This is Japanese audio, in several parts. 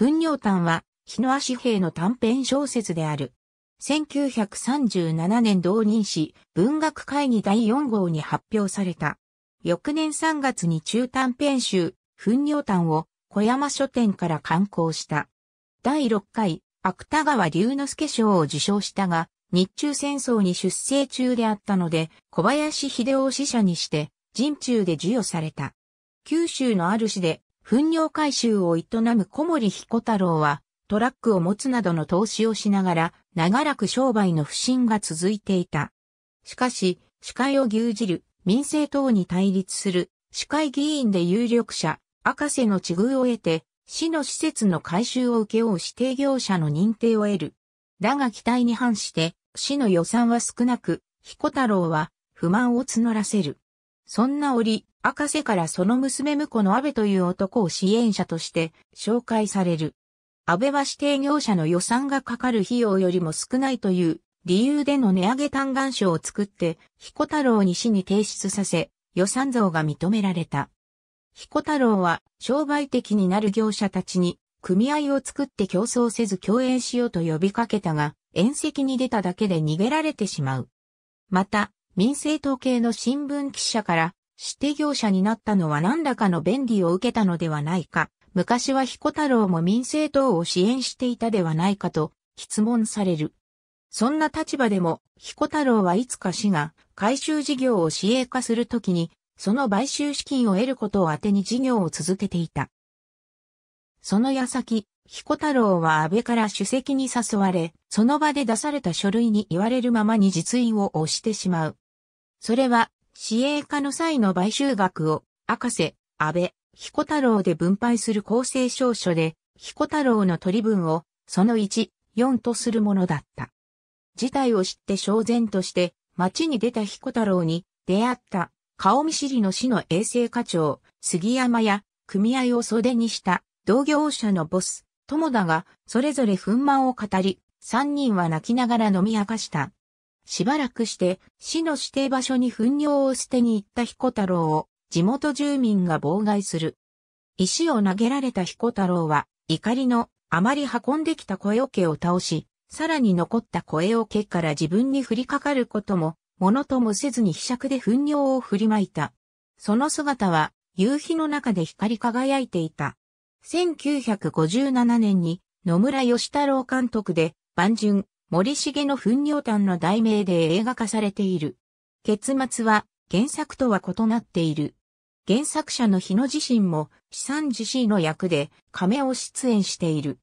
糞尿炭は、日野足平の短編小説である。1937年同人誌文学会議第4号に発表された。翌年3月に中短編集、糞尿炭を小山書店から刊行した。第6回、芥川龍之介賞を受賞したが、日中戦争に出征中であったので、小林秀夫死者にして、人中で授与された。九州のある市で糞尿回収を営む小森彦太郎は、トラックを持つなどの投資をしながら、長らく商売の不振が続いていた。しかし、司会を牛耳る民政党に対立する司会議員で有力者、赤瀬の地遇を得て、市の施設の改修を請け負う指定業者の認定を得る。だが期待に反して、市の予算は少なく、彦太郎は不満を募らせる。そんな折、赤瀬からその娘婿の安倍という男を支援者として紹介される。安倍は指定業者の予算がかかる費用よりも少ないという理由での値上げ嘆願書を作って彦太郎に市に提出させ予算増が認められた。彦太郎は商売的になる業者たちに組合を作って競争せず共演しようと呼びかけたが、遠席に出ただけで逃げられてしまう。また、民政党系の新聞記者から指定業者になったのは何らかの便利を受けたのではないか。昔は彦太郎も民政党を支援していたではないかと質問される。そんな立場でも、彦太郎はいつか市が回収事業を市営化するときに、その買収資金を得ることを当てに事業を続けていた。その矢先、彦太郎は安倍から主席に誘われ、その場で出された書類に言われるままに実印を押してしまう。それは市営化の際の買収額を、赤瀬、安倍、彦太郎で分配する公正証書で、彦太郎の取り分を、その1、4とするものだった。事態を知って焦然として、町に出た彦太郎に、出会った、顔見知りの市の衛生課長、杉山や、組合を袖にした、同業者のボス、友田が、それぞれ憤懣を語り、三人は泣きながら飲み明かした。しばらくして市の指定場所に糞尿を捨てに行った彦太郎を地元住民が妨害する。石を投げられた彦太郎は怒りのあまり運んできた小桶を倒し、さらに残った小桶から自分に降りかかることも、ものともせずに被釈で糞尿を振りまいた。その姿は夕日の中で光り輝いていた。1957年に野村義太郎監督で、万順、森重の糞尿炭の題名で映画化されている。結末は原作とは異なっている。原作者の日野自身も、資産自身の役で亀を出演している。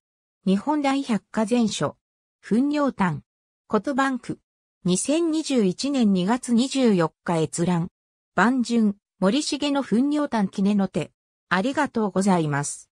日本大百科全書。糞尿炭。ことバンク。2021年2月24日閲覧。万順、森重の糞尿炭記念の手。ありがとうございます。